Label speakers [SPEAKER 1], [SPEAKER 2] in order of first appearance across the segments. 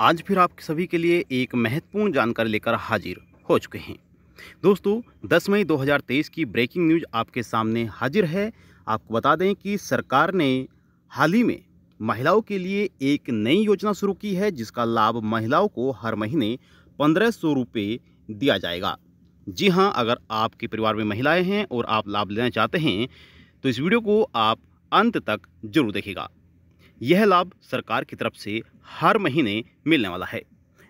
[SPEAKER 1] आज फिर आप सभी के लिए एक महत्वपूर्ण जानकारी लेकर हाजिर हो चुके हैं दोस्तों 10 मई 2023 की ब्रेकिंग न्यूज आपके सामने हाजिर है आपको बता दें कि सरकार ने हाल ही में महिलाओं के लिए एक नई योजना शुरू की है जिसका लाभ महिलाओं को हर महीने पंद्रह सौ रुपये दिया जाएगा जी हाँ अगर आपके परिवार में महिलाएं हैं और आप लाभ लेना चाहते हैं तो इस वीडियो को आप अंत तक जरूर देखेगा यह लाभ सरकार की तरफ से हर महीने मिलने वाला है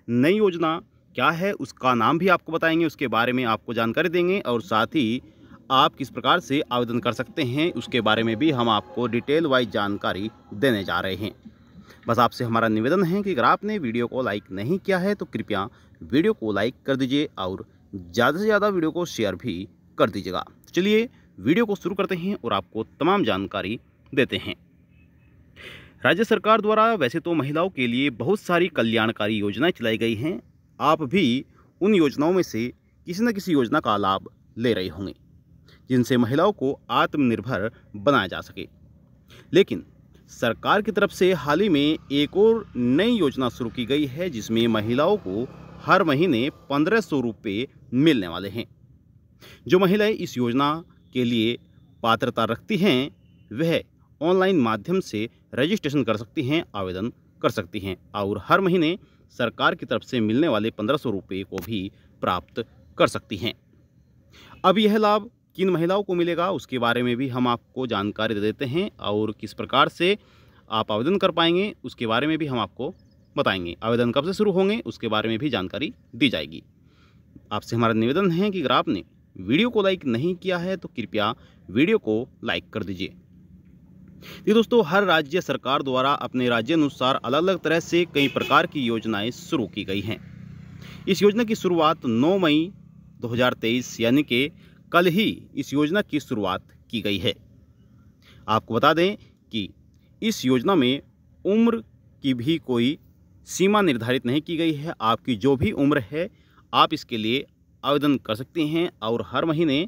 [SPEAKER 1] नई योजना क्या है उसका नाम भी आपको बताएंगे उसके बारे में आपको जानकारी देंगे और साथ ही आप किस प्रकार से आवेदन कर सकते हैं उसके बारे में भी हम आपको डिटेल वाइज जानकारी देने जा रहे हैं बस आपसे हमारा निवेदन है कि अगर आपने वीडियो को लाइक नहीं किया है तो कृपया वीडियो को लाइक कर दीजिए और ज़्यादा से ज़्यादा वीडियो को शेयर भी कर दीजिएगा चलिए वीडियो को शुरू करते हैं और आपको तमाम जानकारी देते हैं राज्य सरकार द्वारा वैसे तो महिलाओं के लिए बहुत सारी कल्याणकारी योजनाएं चलाई गई हैं आप भी उन योजनाओं में से किसी न किसी योजना का लाभ ले रहे होंगे जिनसे महिलाओं को आत्मनिर्भर बनाया जा सके लेकिन सरकार की तरफ से हाल ही में एक और नई योजना शुरू की गई है जिसमें महिलाओं को हर महीने पंद्रह सौ रुपये मिलने वाले हैं जो महिलाएं इस योजना के लिए पात्रता रखती हैं वह ऑनलाइन माध्यम से रजिस्ट्रेशन कर सकती हैं आवेदन कर सकती हैं और हर महीने सरकार की तरफ से मिलने वाले पंद्रह सौ रुपये को भी प्राप्त कर सकती हैं अब यह लाभ किन महिलाओं को मिलेगा उसके बारे में भी हम आपको जानकारी दे देते हैं और किस प्रकार से आप आवेदन कर पाएंगे उसके बारे में भी हम आपको बताएंगे आवेदन कब से शुरू होंगे उसके बारे में भी जानकारी दी जाएगी आपसे हमारा निवेदन है कि अगर आपने वीडियो को लाइक नहीं किया है तो कृपया वीडियो को लाइक कर दीजिए तो दोस्तों हर राज्य सरकार द्वारा अपने राज्य अनुसार अलग अलग तरह से कई प्रकार की योजनाएं शुरू की गई हैं इस योजना की शुरुआत 9 मई 2023 यानी कि कल ही इस योजना की शुरुआत की गई है आपको बता दें कि इस योजना में उम्र की भी कोई सीमा निर्धारित नहीं की गई है आपकी जो भी उम्र है आप इसके लिए आवेदन कर सकते हैं और हर महीने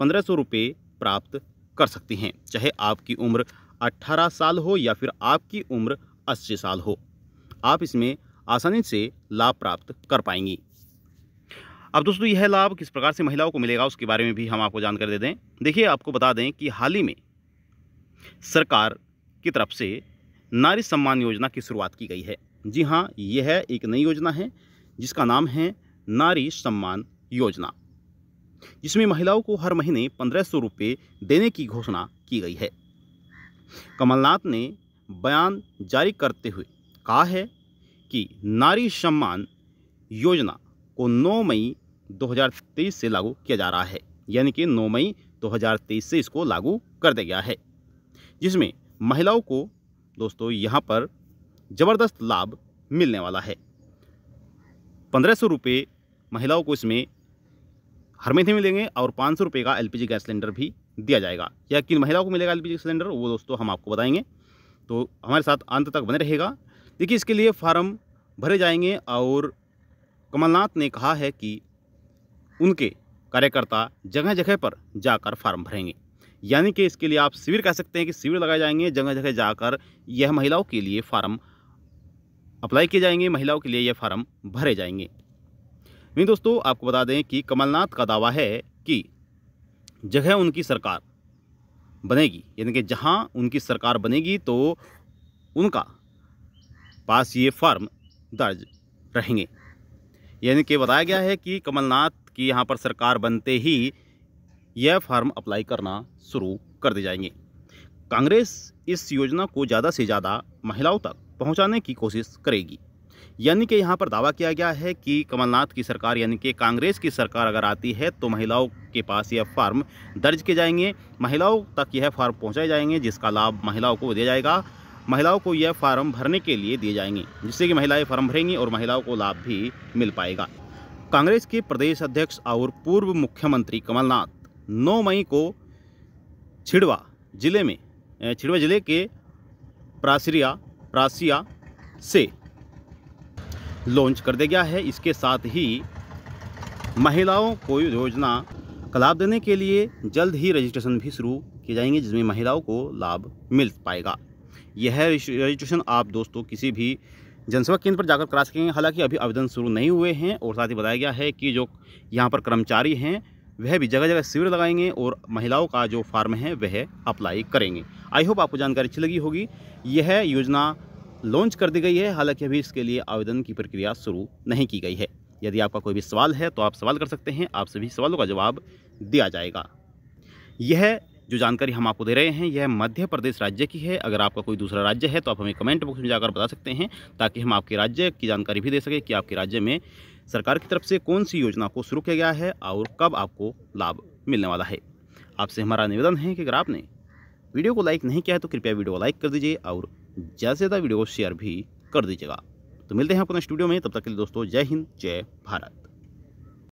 [SPEAKER 1] पंद्रह सौ रुपये प्राप्त कर सकते हैं चाहे आपकी उम्र 18 साल हो या फिर आपकी उम्र 80 साल हो आप इसमें आसानी से लाभ प्राप्त कर पाएंगी अब दोस्तों यह लाभ किस प्रकार से महिलाओं को मिलेगा उसके बारे में भी हम आपको जानकारी दे दें देखिए आपको बता दें कि हाल ही में सरकार की तरफ से नारी सम्मान योजना की शुरुआत की गई है जी हाँ यह एक नई योजना है जिसका नाम है नारी सम्मान योजना जिसमें महिलाओं को हर महीने पंद्रह सौ रुपये देने की घोषणा की गई है कमलनाथ ने बयान जारी करते हुए कहा है कि नारी सम्मान योजना को 9 मई 2023 से लागू किया जा रहा है यानी कि 9 मई 2023 से इसको लागू कर दिया गया है जिसमें महिलाओं को दोस्तों यहाँ पर ज़बरदस्त लाभ मिलने वाला है पंद्रह सौ रुपये महिलाओं को इसमें हर महीने मिलेंगे और पाँच सौ रुपये का एलपीजी गैस सिलेंडर भी दिया जाएगा या किन महिलाओं को मिलेगा एल सिलेंडर वो दोस्तों हम आपको बताएंगे तो हमारे साथ अंत तक बने रहेगा देखिए इसके लिए फार्म भरे जाएंगे और कमलनाथ ने कहा है कि उनके कार्यकर्ता जगह जगह पर जाकर फार्म भरेंगे यानी कि इसके लिए आप शिविर कह सकते हैं कि शिविर लगाए जाएंगे जगह जगह जाकर यह महिलाओं के लिए फार्म अप्लाई किए जाएंगे महिलाओं के लिए यह फार्म भरे जाएंगे वहीं दोस्तों आपको बता दें कि कमलनाथ का दावा है कि जगह उनकी सरकार बनेगी यानी कि जहाँ उनकी सरकार बनेगी तो उनका पास ये फॉर्म दर्ज रहेंगे यानी कि बताया गया है कि कमलनाथ की यहाँ पर सरकार बनते ही यह फार्म अप्लाई करना शुरू कर दे जाएंगे कांग्रेस इस योजना को ज़्यादा से ज़्यादा महिलाओं तक पहुंचाने की कोशिश करेगी यानी कि यहाँ पर दावा किया गया है कि कमलनाथ की सरकार यानी कि कांग्रेस की सरकार अगर आती है तो महिलाओं के पास यह फार्म दर्ज किए जाएंगे महिलाओं तक यह फार्म पहुँचाए जाएंगे जिसका लाभ महिलाओं को दिया जाएगा महिलाओं को यह फार्म भरने के लिए दिए जाएंगे जिससे कि महिलाएं फार्म भरेंगी और महिलाओं को लाभ भी मिल पाएगा कांग्रेस के प्रदेश अध्यक्ष और पूर्व मुख्यमंत्री कमलनाथ 9 मई को छिड़वा जिले में छिड़वा जिले के प्रासरिया प्रासिया से लॉन्च कर दिया गया है इसके साथ ही महिलाओं को योजना का लाभ देने के लिए जल्द ही रजिस्ट्रेशन भी शुरू किए जाएंगे जिसमें महिलाओं को लाभ मिल पाएगा यह रजिस्ट्रेशन आप दोस्तों किसी भी जनसभा केंद्र पर जाकर करा सकेंगे हालांकि अभी आवेदन शुरू नहीं हुए हैं और साथ ही बताया गया है कि जो यहाँ पर कर्मचारी हैं वह भी जगह जगह शिविर लगाएंगे और महिलाओं का जो फार्म है वह अप्लाई करेंगे आई होप आपको जानकारी अच्छी लगी होगी यह योजना लॉन्च कर दी गई है हालांकि अभी इसके लिए आवेदन की प्रक्रिया शुरू नहीं की गई है यदि आपका कोई भी सवाल है तो आप सवाल कर सकते हैं आप सभी सवालों का जवाब दिया जाएगा यह जो जानकारी हम आपको दे रहे हैं यह मध्य प्रदेश राज्य की है अगर आपका कोई दूसरा राज्य है तो आप हमें कमेंट बॉक्स में जाकर बता सकते हैं ताकि हम आपके राज्य की जानकारी भी दे सकें कि आपके राज्य में सरकार की तरफ से कौन सी योजना को शुरू किया गया है और कब आपको लाभ मिलने वाला है आपसे हमारा निवेदन है कि अगर आपने वीडियो को लाइक नहीं किया है तो कृपया वीडियो को लाइक कर दीजिए और ज़्यादा से ज़्यादा वीडियो को शेयर भी कर दीजिएगा तो मिलते हैं आपको नेक्स्ट वीडियो में तब तक के लिए दोस्तों जय हिंद जय भारत